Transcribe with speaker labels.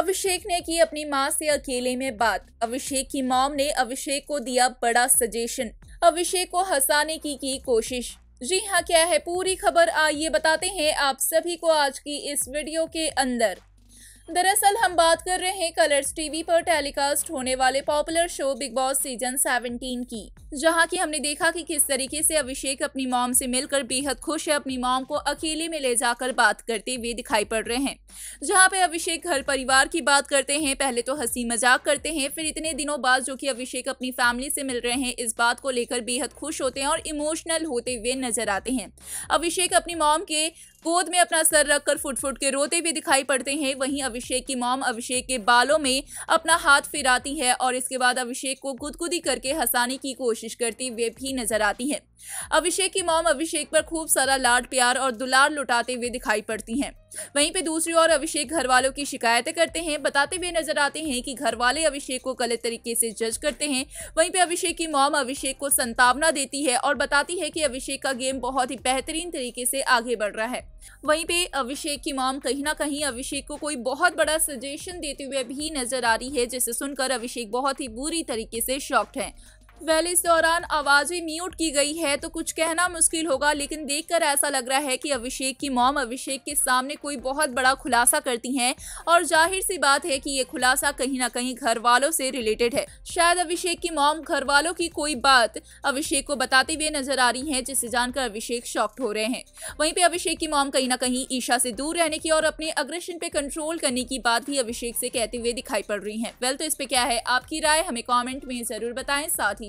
Speaker 1: अभिषेक ने की अपनी माँ से अकेले में बात अभिषेक की मॉम ने अभिषेक को दिया बड़ा सजेशन अभिषेक को हंसाने की की कोशिश जी हाँ क्या है पूरी खबर आइए बताते हैं आप सभी को आज की इस वीडियो के अंदर दरअसल हम बात कर रहे हैं कलर्स टीवी पर टेलीकास्ट होने वाले popular show Bigg Boss season 17 की जहां की हमने देखा कि किस तरीके से अभिषेक अपनी मॉम से मिलकर बेहद खुश है अपनी मॉम को अकेले में ले जाकर बात करते हुए दिखाई पड़ रहे हैं जहां पे अभिषेक घर परिवार की बात करते हैं पहले तो हंसी मजाक करते हैं फिर इतने दिनों बाद जो की अभिषेक अपनी फैमिली से मिल रहे हैं इस बात को लेकर बेहद खुश होते हैं और इमोशनल होते हुए नजर आते हैं अभिषेक अपनी मॉम के गोद में अपना सर रखकर फुट फुट के रोते हुए दिखाई पड़ते हैं वहीं अभिषेक की मॉम अभिषेक के बालों में अपना हाथ फिराती है और इसके बाद अभिषेक को गुदगुदी करके हंसाने की कोशिश करती वे भी नजर आती है अभिषेक की मॉम अभिषेक पर खूब सारा लाड प्यार और दुलार लुटाते हुए दिखाई पड़ती हैं वहीं पे दूसरी ओर अभिषेक घर वालों की शिकायतें करते हैं बताते हुए नजर आते हैं कि घर वाले अभिषेक को गलत तरीके से जज करते हैं वहीं पे अभिषेक की मॉम अभिषेक को संतावना देती है और बताती है कि अभिषेक का गेम बहुत ही बेहतरीन तरीके से आगे बढ़ रहा है वहीं पे अभिषेक की मॉम कहीं ना कहीं अभिषेक को कोई बहुत बड़ा सजेशन देते हुए भी नजर आ रही है जिसे सुनकर अभिषेक बहुत ही बुरी तरीके से शॉक्ट है वेल इस दौरान आवाज़ें म्यूट की गई है तो कुछ कहना मुश्किल होगा लेकिन देखकर ऐसा लग रहा है कि अभिषेक की मॉम अभिषेक के सामने कोई बहुत बड़ा खुलासा करती हैं और जाहिर सी बात है कि ये खुलासा कहीं ना कहीं घर वालों से रिलेटेड है शायद अभिषेक की मॉम घर वालों की कोई बात अभिषेक को बताते हुए नजर आ रही है जिसे जानकर अभिषेक शॉक्ट हो रहे हैं वहीं पे अभिषेक की मॉम कहीं ना कहीं ईशा से दूर रहने की और अपने अग्रेशन पे कंट्रोल करने की बात भी अभिषेक से कहते हुए दिखाई पड़ रही है वेल तो इस पे क्या है आपकी राय हमें कॉमेंट में जरूर बताए साथ ही